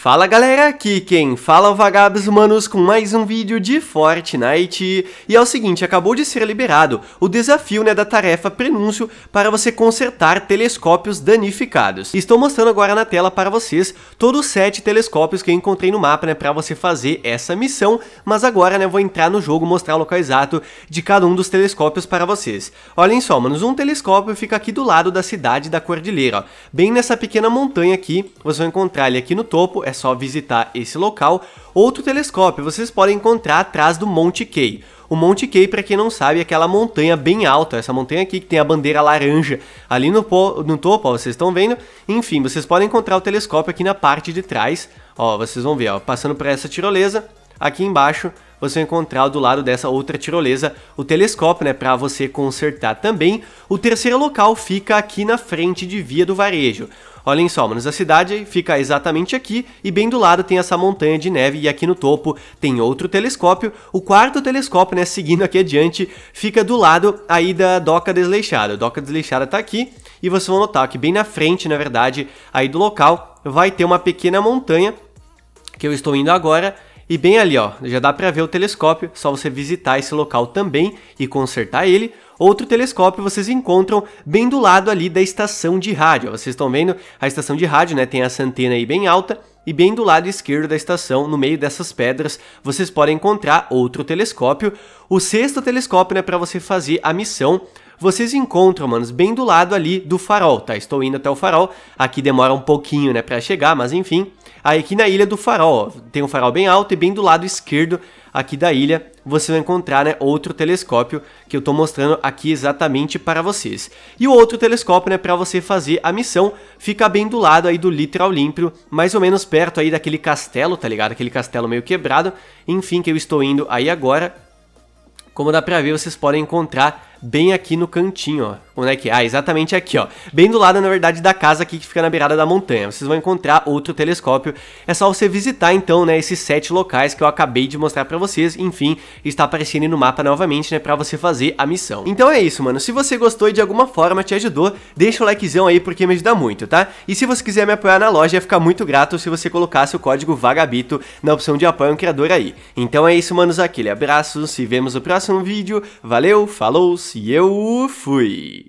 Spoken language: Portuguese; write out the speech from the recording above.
Fala galera, aqui quem fala é o Vagabos Humanos com mais um vídeo de Fortnite. E é o seguinte, acabou de ser liberado o desafio né, da tarefa prenúncio para você consertar telescópios danificados. Estou mostrando agora na tela para vocês todos os sete telescópios que eu encontrei no mapa né, para você fazer essa missão, mas agora né, vou entrar no jogo mostrar o local exato de cada um dos telescópios para vocês. Olhem só, manos, um telescópio fica aqui do lado da cidade da Cordilheira, ó, bem nessa pequena montanha aqui, você vai encontrar ele aqui no topo, é só visitar esse local. Outro telescópio vocês podem encontrar atrás do Monte Key. O Monte Key, para quem não sabe, é aquela montanha bem alta, essa montanha aqui que tem a bandeira laranja ali no, no topo, ó, vocês estão vendo? Enfim, vocês podem encontrar o telescópio aqui na parte de trás, ó, vocês vão ver, ó, passando por essa tirolesa, aqui embaixo você vai encontrar do lado dessa outra tirolesa o telescópio, né, para você consertar também. O terceiro local fica aqui na frente de Via do Varejo. Olhem só, manos, a cidade fica exatamente aqui e bem do lado tem essa montanha de neve e aqui no topo tem outro telescópio. O quarto telescópio, né, seguindo aqui adiante, fica do lado aí da Doca Desleixada. A Doca Desleixada tá aqui e vocês vão notar que bem na frente, na verdade, aí do local vai ter uma pequena montanha que eu estou indo agora e bem ali, ó, já dá para ver o telescópio, só você visitar esse local também e consertar ele. Outro telescópio vocês encontram bem do lado ali da estação de rádio. Vocês estão vendo a estação de rádio, né? Tem essa antena aí bem alta e bem do lado esquerdo da estação, no meio dessas pedras, vocês podem encontrar outro telescópio. O sexto telescópio, né, para você fazer a missão, vocês encontram, manos, bem do lado ali do farol, tá? Estou indo até o farol, aqui demora um pouquinho, né, para chegar, mas enfim. Aqui na Ilha do Farol, ó, tem um farol bem alto e bem do lado esquerdo aqui da ilha você vai encontrar né, outro telescópio que eu estou mostrando aqui exatamente para vocês. E o outro telescópio, né, para você fazer a missão, fica bem do lado aí do litoral limpo, mais ou menos perto aí daquele castelo, tá ligado? Aquele castelo meio quebrado, enfim, que eu estou indo aí agora. Como dá para ver, vocês podem encontrar bem aqui no cantinho, ó. Onde é que é? Ah, exatamente aqui, ó. Bem do lado, na verdade, da casa aqui que fica na beirada da montanha. Vocês vão encontrar outro telescópio. É só você visitar, então, né, esses sete locais que eu acabei de mostrar pra vocês. Enfim, está aparecendo aí no mapa novamente, né, pra você fazer a missão. Então é isso, mano. Se você gostou e de alguma forma te ajudou, deixa o likezão aí porque me ajuda muito, tá? E se você quiser me apoiar na loja, ia ficar muito grato se você colocasse o código VAGABITO na opção de apoio ao criador aí. Então é isso, manos. Aquele abraço, se vemos no próximo vídeo. Valeu, falou, e eu fui!